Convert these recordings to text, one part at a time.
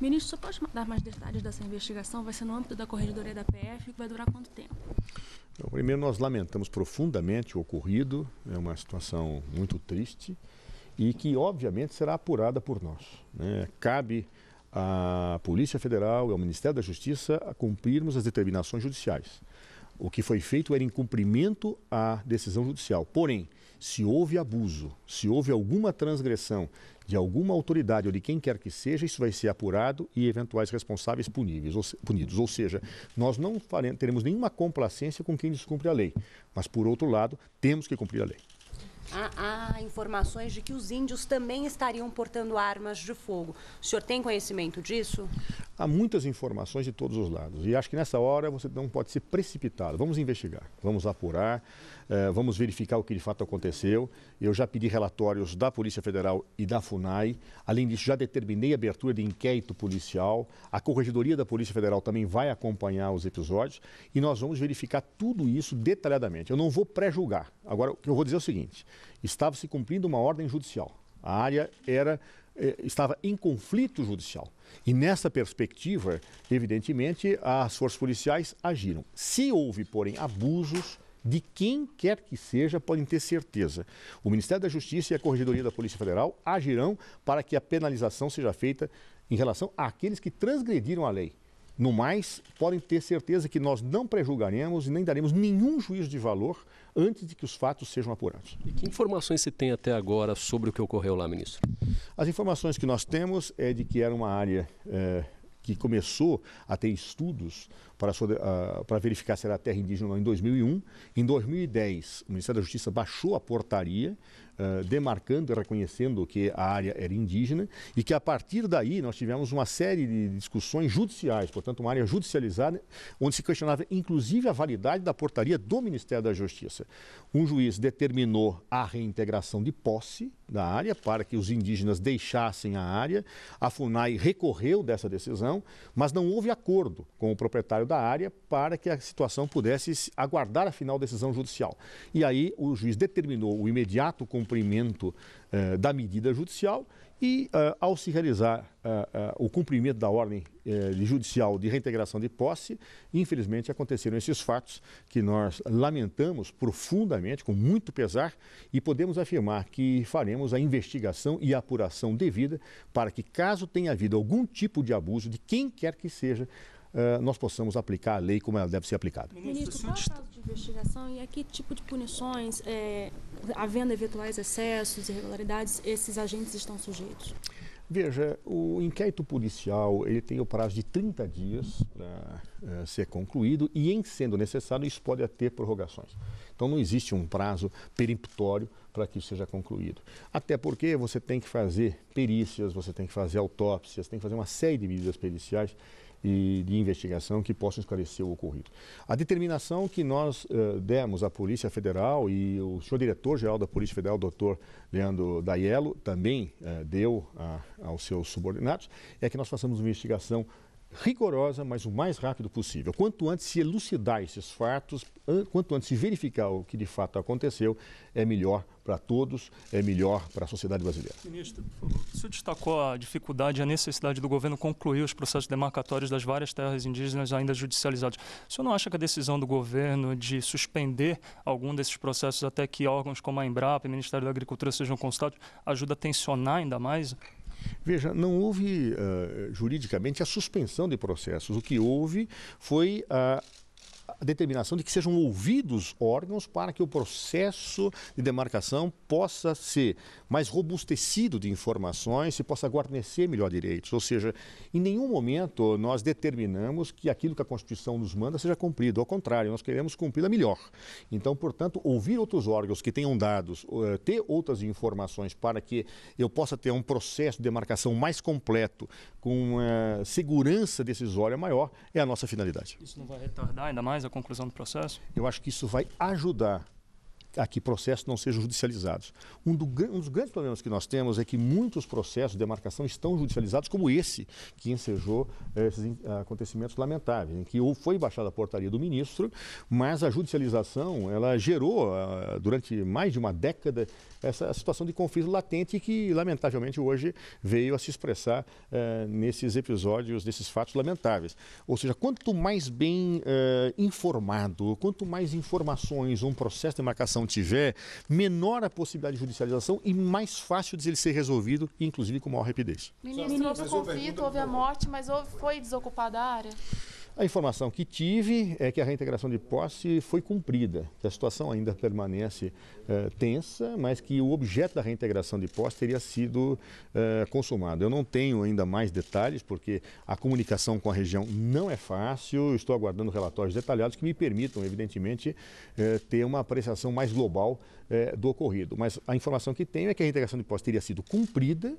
Ministro, você pode dar mais detalhes dessa investigação? Vai ser no âmbito da Corregedoria da PF? Vai durar quanto tempo? Então, primeiro, nós lamentamos profundamente o ocorrido. É uma situação muito triste e que, obviamente, será apurada por nós. Né? Cabe à Polícia Federal e ao Ministério da Justiça cumprirmos as determinações judiciais. O que foi feito era em cumprimento à decisão judicial. Porém, se houve abuso, se houve alguma transgressão de alguma autoridade ou de quem quer que seja, isso vai ser apurado e eventuais responsáveis puníveis, ou, punidos. Ou seja, nós não faremos, teremos nenhuma complacência com quem descumpre a lei. Mas, por outro lado, temos que cumprir a lei há, há informações de que os índios também estariam portando armas de fogo. O senhor tem conhecimento disso? Há muitas informações de todos os lados. E acho que nessa hora você não pode ser precipitado. Vamos investigar, vamos apurar, eh, vamos verificar o que de fato aconteceu. Eu já pedi relatórios da Polícia Federal e da FUNAI. Além disso, já determinei a abertura de inquérito policial. A Corregedoria da Polícia Federal também vai acompanhar os episódios. E nós vamos verificar tudo isso detalhadamente. Eu não vou pré-julgar. Agora, o que eu vou dizer é o seguinte: estava se cumprindo uma ordem judicial. A área era eh, estava em conflito judicial. E nessa perspectiva, evidentemente, as forças policiais agiram. Se houve, porém, abusos de quem quer que seja, podem ter certeza. O Ministério da Justiça e a Corregedoria da Polícia Federal agirão para que a penalização seja feita em relação àqueles que transgrediram a lei. No mais, podem ter certeza que nós não prejulgaremos e nem daremos nenhum juízo de valor antes de que os fatos sejam apurados. E que informações se tem até agora sobre o que ocorreu lá, ministro? As informações que nós temos é de que era uma área é, que começou a ter estudos para, sobre, uh, ah, para verificar se era terra indígena ou não em 2001. Em 2010, o Ministério da Justiça baixou a portaria, uh, demarcando e reconhecendo que a área era indígena, e que a partir daí nós tivemos uma série de discussões judiciais, portanto, uma área judicializada, onde se questionava inclusive a validade da portaria do Ministério da Justiça. Um juiz determinou a reintegração de posse da área para que os indígenas deixassem a área. A FUNAI recorreu dessa decisão, mas não houve acordo com o proprietário da área para que a situação pudesse aguardar a final decisão judicial. E aí o juiz determinou o imediato cumprimento eh, da medida judicial e, eh, ao se realizar eh, eh o cumprimento da ordem eh, judicial de reintegração de posse, infelizmente aconteceram esses fatos que nós lamentamos profundamente, com muito pesar, e podemos afirmar que faremos a investigação e a apuração devida para que, caso tenha havido algum tipo de abuso de quem quer que seja, eh, nós possamos aplicar a lei como ela deve ser aplicada. Ministro, qual é o caso de investigação e a que tipo de punições, é, eh, havendo eventuais excessos, irregularidades, esses agentes estão sujeitos? Veja, o inquérito policial ele tem o prazo de 30 dias para eh, ser concluído e, em sendo necessário, isso pode ter prorrogações. Então, não existe um prazo peremptório para que isso seja concluído. Até porque você tem que fazer perícias, você tem que fazer autópsias, tem que fazer uma série de medidas periciais e de investigação que possam esclarecer o ocorrido. A determinação que nós uh, demos à Polícia Federal e o senhor diretor-geral da Polícia Federal, doutor Leandro Daiello, também uh, deu a, aos seus subordinados, é que nós façamos uma investigação rigorosa, mas o mais rápido possível. Quanto antes se elucidar esses fatos, quanto antes se verificar o que de fato aconteceu, é melhor para todos, é melhor para a sociedade brasileira. Ministro, o senhor destacou a dificuldade e a necessidade do governo concluir os processos demarcatórios das várias terras indígenas ainda judicializadas. O senhor não acha que a decisão do governo de suspender algum desses processos até que órgãos como a Embrapa e o Ministério da Agricultura sejam consultados ajuda a tensionar ainda mais Veja, não houve uh, juridicamente a suspensão de processos. O que houve foi a a determinação de que sejam ouvidos órgãos para que o processo de demarcação possa ser mais robustecido de informações e possa guarnecer melhor direitos. Ou seja, em nenhum momento nós determinamos que aquilo que a Constituição nos manda seja cumprido. Ao contrário, nós queremos cumpri-la melhor. Então, portanto, ouvir outros órgãos que tenham dados, eh, ter outras informações para que eu possa ter um processo de demarcação mais completo, com eh, segurança decisória maior, é a nossa finalidade. Isso não vai retardar ainda mais a conclusão do processo? Eu acho que isso vai ajudar a que processos não sejam judicializados. Um, do, um, dos grandes problemas que nós temos é que muitos processos de demarcação estão judicializados, como esse que ensejou eh, esses acontecimentos lamentáveis, em que foi baixada a portaria do ministro, mas a judicialização ela gerou, ah, durante mais de uma década, essa situação de conflito latente que, lamentavelmente, hoje veio a se expressar eh, nesses episódios, nesses fatos lamentáveis. Ou seja, quanto mais bem eh, informado, quanto mais informações um processo de demarcação população tiver, menor a possibilidade de judicialização e mais fácil de ele ser resolvido, inclusive com maior rapidez. Ministro, houve o conflito, houve a morte, mas houve, foi desocupada a área? A informação que tive é que a reintegração de posse foi cumprida, que a situação ainda permanece eh, tensa, mas que o objeto da reintegração de posse teria sido eh, consumado. Eu não tenho ainda mais detalhes, porque a comunicação com a região não é fácil, estou aguardando relatórios detalhados que me permitam, evidentemente, eh, ter uma apreciação mais global do ocorrido. Mas a informação que tenho é que a reintegração de posse teria sido cumprida,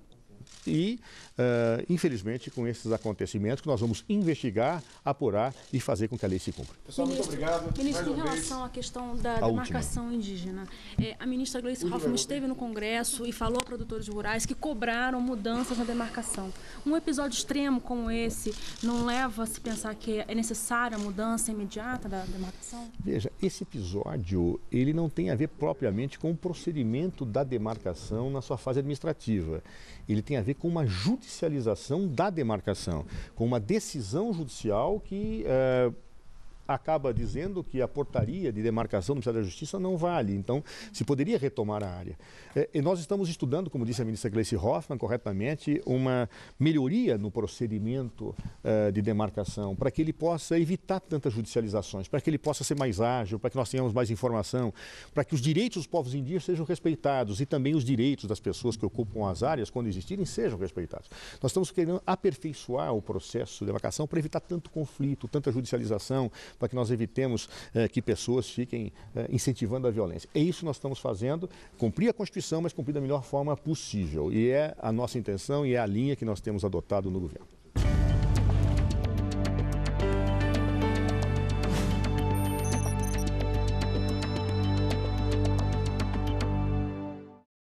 e, uh, infelizmente, com esses acontecimentos que nós vamos investigar, apurar e fazer com que a lei se cumpra. Pessoal, ministro, muito obrigado. Ministro, Mais em relação vez. à questão da, demarcação indígena, é, a ministra Gleice Hoffmann esteve no Congresso e falou a produtores rurais que cobraram mudanças na demarcação. Um episódio extremo como esse não leva a se pensar que é necessária a mudança imediata da demarcação? Veja, esse episódio ele não tem a ver propriamente com o procedimento da demarcação na sua fase administrativa. Ele tem a ver ver com uma judicialização da demarcação, com uma decisão judicial que. Uh, acaba dizendo que a portaria de demarcação do Ministério da Justiça não vale. Então, se poderia retomar a área. É, e nós estamos estudando, como disse a ministra Gleice Hoffmann corretamente, uma melhoria no procedimento é, de demarcação, para que ele possa evitar tantas judicializações, para que ele possa ser mais ágil, para que nós tenhamos mais informação, para que os direitos dos povos indígenas sejam respeitados e também os direitos das pessoas que ocupam as áreas, quando existirem, sejam respeitados. Nós estamos querendo aperfeiçoar o processo de demarcação para evitar tanto conflito, tanta judicialização, para que nós evitemos eh, que pessoas fiquem eh, incentivando a violência. É isso que nós estamos fazendo, cumprir a Constituição, mas cumprir da melhor forma possível. E é a nossa intenção e é a linha que nós temos adotado no governo.